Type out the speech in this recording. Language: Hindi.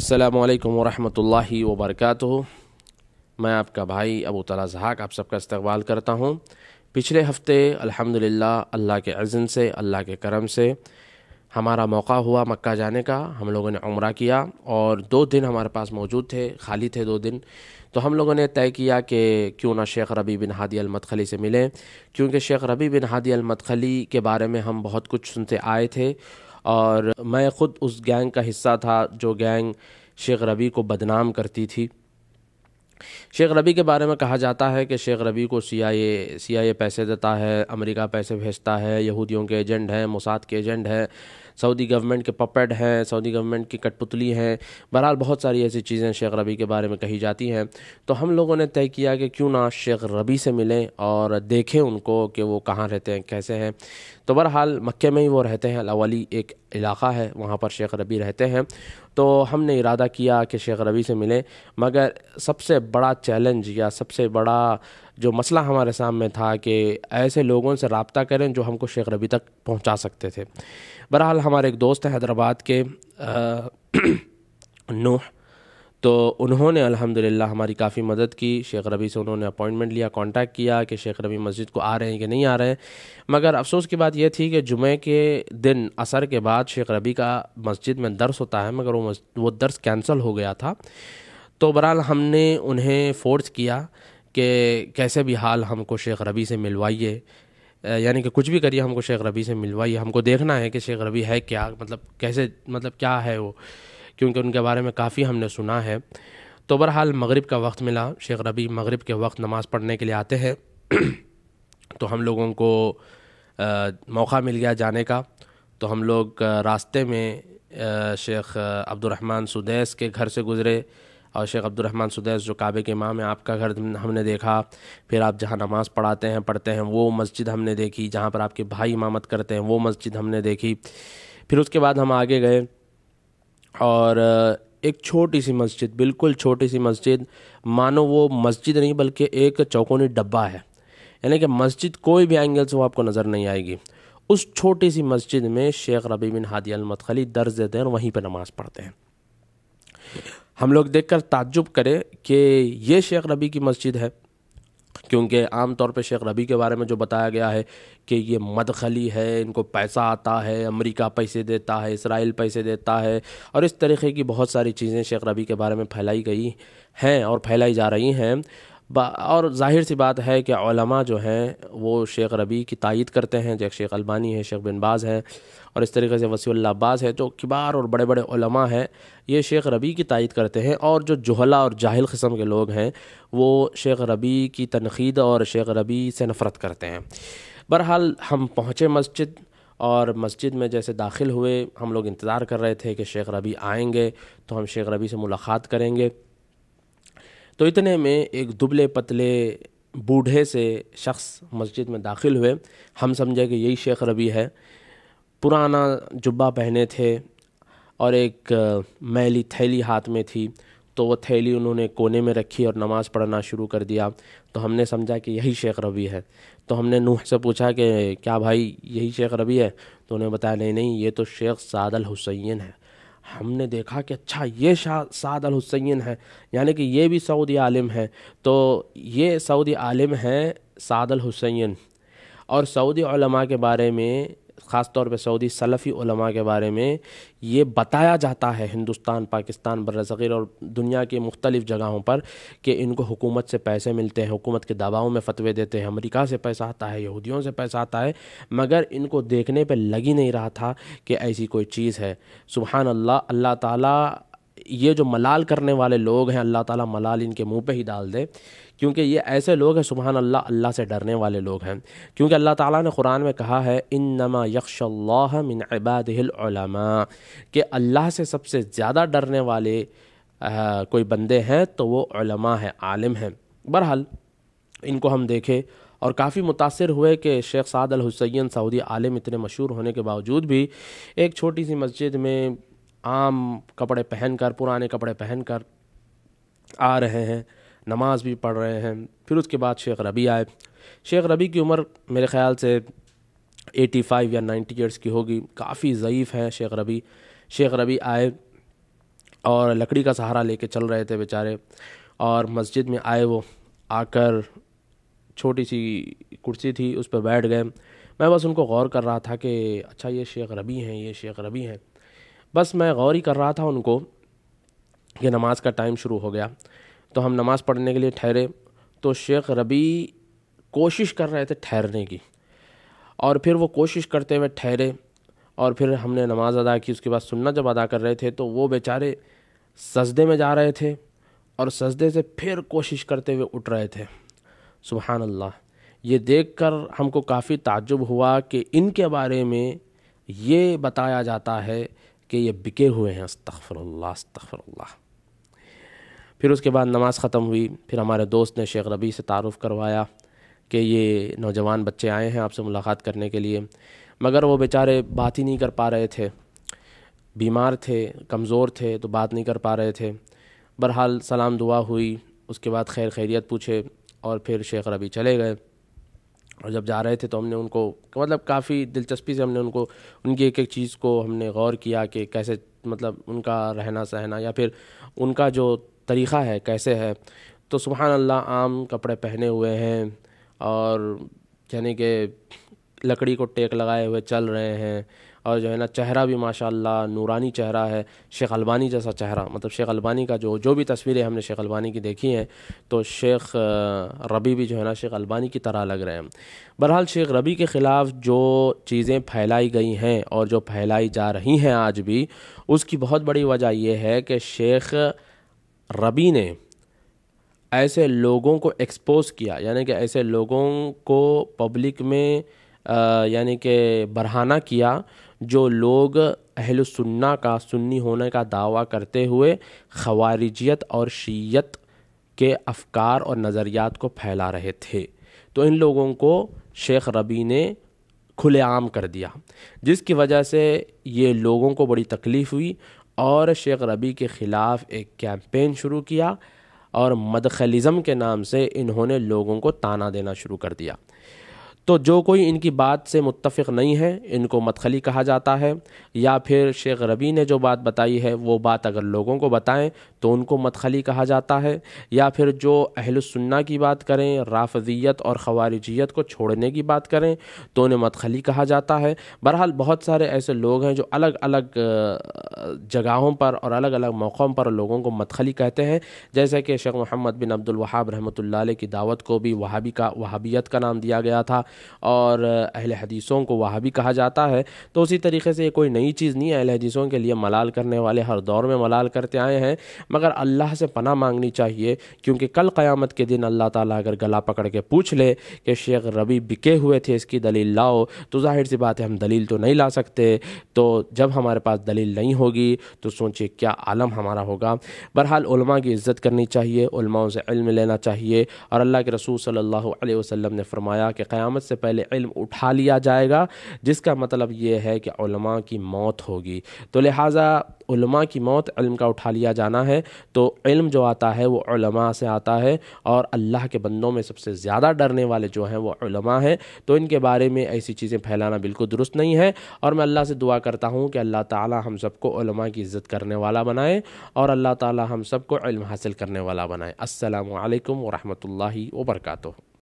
अल्लाम वरहमल वबरक मैं आपका भाई अबू तला जहाक आप सबका इस्तबाल करता हूँ पिछले हफ्ते अल्हम्दुलिल्लाह अल्लाह के अज़न से अल्लाह के करम से हमारा मौका हुआ मक्का जाने का हम लोगों ने उम्र किया और दो दिन हमारे पास मौजूद थे खाली थे दो दिन तो हम लोगों ने तय किया कि क्यों ना शेख रबी बिन हादी अलमतखली से मिलें क्योंकि शेख रबी बिन हादी अलमतखली के बारे में हम बहुत कुछ सुनते आए थे और मैं ख़ुद उस गैंग का हिस्सा था जो गैंग शेख रबी को बदनाम करती थी शेख रबी के बारे में कहा जाता है कि शेख रबी को सी आई ए सी आई ए पैसे देता है अमेरिका पैसे भेजता है यहूदियों के एजेंट हैं मुसाद के एजेंट हैं सऊदी गवर्नमेंट के पपेड हैं सऊदी गवर्नमेंट की कठपुतली हैं बहरहाल बहुत सारी ऐसी चीज़ें शेख रबी के बारे में कही जाती हैं तो हम लोगों ने तय किया कि क्यों ना शेख रबी से मिलें और देखें उनको कि वो कहाँ रहते हैं कैसे हैं तो बहरहाल मक्के में ही वो रहते हैं अलावली एक इलाक़ा है वहाँ पर शेख रबी रहते हैं तो हमने इरादा किया कि शेख रबी से मिलें मगर सबसे बड़ा चैलेंज या सबसे बड़ा जो मसला हमारे सामने था कि ऐसे लोगों से रबता करें जो हमको शेख रबी तक पहुँचा सकते थे बहरहाल हमारे एक दोस्त हैं हैदराबाद के नूह तो उन्होंने अल्हम्दुलिल्लाह हमारी काफ़ी मदद की शेख रबी से उन्होंने अपॉइंटमेंट लिया कांटेक्ट किया कि शेख रबी मस्जिद को आ रहे हैं कि नहीं आ रहे हैं मगर अफसोस की बात यह थी कि जुमे के दिन असर के बाद शेख रबी का मस्जिद में दर्स होता है मगर वो वो दर्स कैंसिल हो गया था तो बहरहाल हमने उन्हें फोर्स किया कि कैसे भी हाल हमको शेख रबी से मिलवाइए यानी कि कुछ भी करिए हमको शेख रबी से मिलवाइए हमको देखना है कि शेख रबी है क्या मतलब कैसे मतलब क्या है वो क्योंकि उनके बारे में काफ़ी हमने सुना है तो बहरहाल मगरिब का वक्त मिला शेख रबी मगरिब के वक्त नमाज़ पढ़ने के लिए आते हैं तो हम लोगों को आ, मौका मिल गया जाने का तो हम लोग रास्ते में शेख अब्दुलरहमान सुदैस के घर से गुज़रे और शेख अब्दुलरहमान सुदैस जो काबे के इमाम है आपका घर हमने देखा फिर आप जहाँ नमाज़ पढ़ाते हैं पढ़ते हैं वो मस्जिद हमने देखी जहाँ पर आपके भाई इमामत करते हैं वो मस्जिद हमने देखी फिर उसके बाद हम आगे गए और एक छोटी सी मस्जिद बिल्कुल छोटी सी मस्जिद मानो वो मस्जिद नहीं बल्कि एक चौकोनी डब्बा है यानी कि मस्जिद कोई भी एंगल से वो आपको नज़र नहीं आएगी उस छोटी सी मस्जिद में शेख रबी बिन हादी अलमतखली दर्ज देते हैं और वहीं पर नमाज़ पढ़ते हैं हम लोग देख कर ताजुब करें कि ये शेख रबी की मस्जिद है क्योंकि आम तौर पर शेख रबी के बारे में जो बताया गया है कि ये मदखली है इनको पैसा आता है अमेरिका पैसे देता है इसराइल पैसे देता है और इस तरीके की बहुत सारी चीज़ें शेख रबी के बारे में फैलाई गई हैं और फैलाई जा रही हैं और जाहिर सी बात है कि जो हैं वो शेख रबी की तायद करते हैं जैसे शेख अलबानी है शेख बिन बाज़ है और इस तरीके से वसील्ला अब्बास है जो किबार और बड़े बड़े उलमा हैं ये शेख रबी की तायद करते हैं और जो जहला और जाहिल कस्म के लोग हैं वो शेख रबी की तनखीद और शेख रबी से नफ़रत करते हैं बहरहाल हम पहुँचे मस्जिद और मस्जिद में जैसे दाखिल हुए हम लोग इंतज़ार कर रहे थे कि शेख रबी आएंगे तो हम शेख रबी से मुलाकात करेंगे तो इतने में एक दुबले पतले बूढ़े से शख्स मस्जिद में दाखिल हुए हम समझे कि यही शेख रबी है पुराना जुब्बा पहने थे और एक मैली थैली हाथ में थी तो वो थैली उन्होंने कोने में रखी और नमाज़ पढ़ना शुरू कर दिया तो हमने समझा कि यही शेख रबी है तो हमने नूह से पूछा कि क्या भाई यही शेख रबी है तो उन्हें बताया नहीं नहीं ये तो शेख सादल हुसैन है हमने देखा कि अच्छा ये शाह साद अल हुसैन है यानी कि ये भी सऊदी आलिम है तो ये सऊदी आलिम है साद अल हुसैन और सऊदी के बारे में ख़ास तौर पे सऊदी सलफ़ी उलमा के बारे में ये बताया जाता है हिंदुस्तान पाकिस्तान बरसीर और दुनिया के मुख्तलिफ़ जगहों पर कि इनको हुकूमत से पैसे मिलते हैं हुकूमत के दबाव में फतवे देते हैं अमेरिका से पैसा आता है यहूदियों से पैसा आता है मगर इनको देखने पर लग ही नहीं रहा था कि ऐसी कोई चीज़ है सुबहान अल्लाह अल्लाह ताली ये जो मलाल करने वाले लोग हैं अल्लाह ताला मलाल इनके मुंह पे ही डाल दे क्योंकि ये ऐसे लोग हैं सुबहान अल्लाह अल्लाह से डरने वाले लोग हैं क्योंकि अल्लाह ताला ने कुरान में कहा है इन नमा यक्शल्ला मिन इबादमा कि अल्लाह से सबसे ज़्यादा डरने वाले आ, कोई बंदे हैं तो वो उलमा हैं आलिम हैं बहरहाल इनको हम देखें और काफ़ी मुतासर हुए कि Sheikh Saad al Hussain Saudi आलिम इतने मशहूर होने के बावजूद भी एक छोटी सी मस्जिद में आम कपड़े पहनकर पुराने कपड़े पहनकर आ रहे हैं नमाज भी पढ़ रहे हैं फिर उसके बाद शेख रबी आए शेख रबी की उम्र मेरे ख्याल से 85 या 90 ईयर्स की होगी काफ़ी ज़यीफ़ हैं शेख रबी शेख रबी आए और लकड़ी का सहारा लेके चल रहे थे बेचारे और मस्जिद में आए वो आकर छोटी सी कुर्सी थी उस पर बैठ गए मैं बस उनको गौर कर रहा था कि अच्छा ये शेख रबी हैं ये शेख रबी हैं बस मैं गौर ही कर रहा था उनको कि नमाज का टाइम शुरू हो गया तो हम नमाज़ पढ़ने के लिए ठहरे तो शेख रबी कोशिश कर रहे थे ठहरने की और फिर वो कोशिश करते हुए ठहरे और फिर हमने नमाज़ अदा की उसके बाद सुन्ना जब अदा कर रहे थे तो वो बेचारे सजदे में जा रहे थे और सजदे से फिर कोशिश करते हुए उठ रहे थे सुबहान अल्लाह ये देख कर हमको काफ़ी ताजुब हुआ कि इनके बारे में ये बताया जाता है कि ये बिके हुए हैं अस्तफ़रल्ला अस्तफ़रल्ला फिर उसके बाद नमाज़ ख़त्म हुई फिर हमारे दोस्त ने शेख रबी से तारुफ़ करवाया कि ये नौजवान बच्चे आए हैं आपसे मुलाकात करने के लिए मगर वो बेचारे बात ही नहीं कर पा रहे थे बीमार थे कमज़ोर थे तो बात नहीं कर पा रहे थे बहरहाल सलाम दुआ हुई उसके बाद खैर खैरियत पूछे और फिर शेख रबी चले गए और जब जा रहे थे तो हमने उनको मतलब काफ़ी दिलचस्पी से हमने उनको उनकी एक एक चीज़ को हमने गौर किया कि कैसे मतलब उनका रहना सहना या फिर उनका जो तरीक़ा है कैसे है तो सुबहान अल्लाह आम कपड़े पहने हुए हैं और यानी कि लकड़ी को टेक लगाए हुए चल रहे हैं और जो है ना चेहरा भी माशाल्लाह नूरानी चेहरा है शेख अलबानी जैसा चेहरा मतलब शेख अलबानी का जो जो भी तस्वीरें हमने शेख अलबानी की देखी हैं तो शेख रबी भी जो है ना शेख अलबानी की तरह लग रहे हैं बहरहाल शेख रबी के ख़िलाफ़ जो चीज़ें फैलाई गई हैं और जो फैलाई जा रही हैं आज भी उसकी बहुत बड़ी वजह यह है कि शेख रबी ने ऐसे लोगों को एक्सपोज किया यानी कि ऐसे लोगों को पब्लिक में यानी कि बरहाना किया जो लोग अहल सुन्ना का सुन्नी होने का दावा करते हुए खवारिजियत और शीयत के अफकार और नज़रियात को फैला रहे थे तो इन लोगों को शेख रबी ने खुलेआम कर दिया जिसकी वजह से ये लोगों को बड़ी तकलीफ़ हुई और शेख रबी के ख़िलाफ़ एक कैंपेन शुरू किया और मदखलिज़म के नाम से इन्होंने लोगों को ताना देना शुरू कर दिया तो जो कोई इनकी बात से मुतफ़ नहीं है इनको मतखली कहा जाता है या फिर शेख रबी ने जो बात बताई है वो बात अगर लोगों को बताएं तो उनको मतखली कहा जाता है या फिर जो अहलसन्ना की बात करें राफजियत और ख़वारजियत को छोड़ने की बात करें तो उन्हें मतखली कहा जाता है बहरहाल बहुत सारे ऐसे लोग हैं जो अलग अलग जगहों पर और अलग अलग मौक़ों पर लोगों को मतखली कहते हैं जैसे कि शेख मोहम्मद बिन अब्दुल वहाब रहमत की दावत को भी वहाबी का वहाबियत का नाम दिया गया था और अहल हदीसों को वहाँ भी कहा जाता है तो उसी तरीके से कोई नई चीज़ नहीं है अहल हदीसों के लिए मलाल करने वाले हर दौर में मलाल करते आए हैं मगर अल्लाह से पना मांगनी चाहिए क्योंकि कल क़यामत के दिन अल्लाह ताला अगर गला पकड़ के पूछ ले कि शेख रबी बिके हुए थे इसकी दलील लाओ तो जाहिर सी बात है हम दलील तो नहीं ला सकते तो जब हमारे पास दलील नहीं होगी तो सोचिए क्या आलम हमारा होगा बहरहाल की इज़्ज़त करनी चाहिए उलमाओं से इल्म लेना चाहिए और अल्लाह के रसूल सल्लल्लाहु अलैहि वसल्लम ने फरमाया कि क़यामत क़यामत से पहले इल्म उठा लिया जाएगा जिसका मतलब ये है कि उलमा की मौत होगी तो लिहाजा उलमा की मौत इल्म का उठा लिया जाना है तो इल्म जो आता है वो उलमा से आता है और अल्लाह के बंदों में सबसे ज़्यादा डरने वाले जो हैं वो उलमा हैं तो इनके बारे में ऐसी चीज़ें फैलाना बिल्कुल दुरुस्त नहीं है और मैं अल्लाह से दुआ करता हूँ कि अल्लाह ताला हम सबको उलमा की इज़्ज़त करने वाला बनाए और अल्लाह ताला हम सबको इल्म हासिल करने वाला बनाए असलकम वरहमल वर्का